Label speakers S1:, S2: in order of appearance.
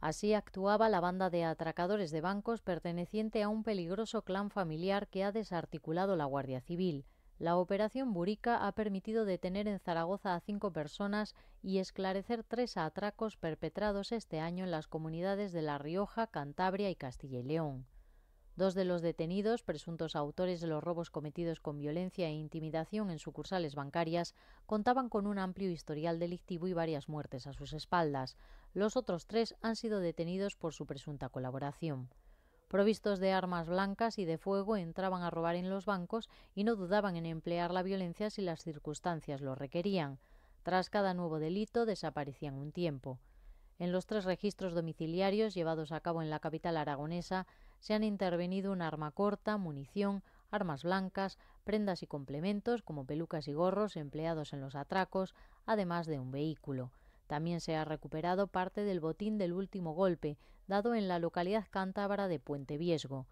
S1: Así actuaba la banda de atracadores de bancos perteneciente a un peligroso clan familiar que ha desarticulado la Guardia Civil. La operación Burica ha permitido detener en Zaragoza a cinco personas y esclarecer tres atracos perpetrados este año en las comunidades de La Rioja, Cantabria y Castilla y León. Dos de los detenidos, presuntos autores de los robos cometidos con violencia e intimidación en sucursales bancarias, contaban con un amplio historial delictivo y varias muertes a sus espaldas. Los otros tres han sido detenidos por su presunta colaboración. Provistos de armas blancas y de fuego, entraban a robar en los bancos y no dudaban en emplear la violencia si las circunstancias lo requerían. Tras cada nuevo delito desaparecían un tiempo. En los tres registros domiciliarios llevados a cabo en la capital aragonesa se han intervenido un arma corta, munición, armas blancas, prendas y complementos como pelucas y gorros empleados en los atracos, además de un vehículo. También se ha recuperado parte del botín del último golpe, dado en la localidad cántabra de Puente Viesgo.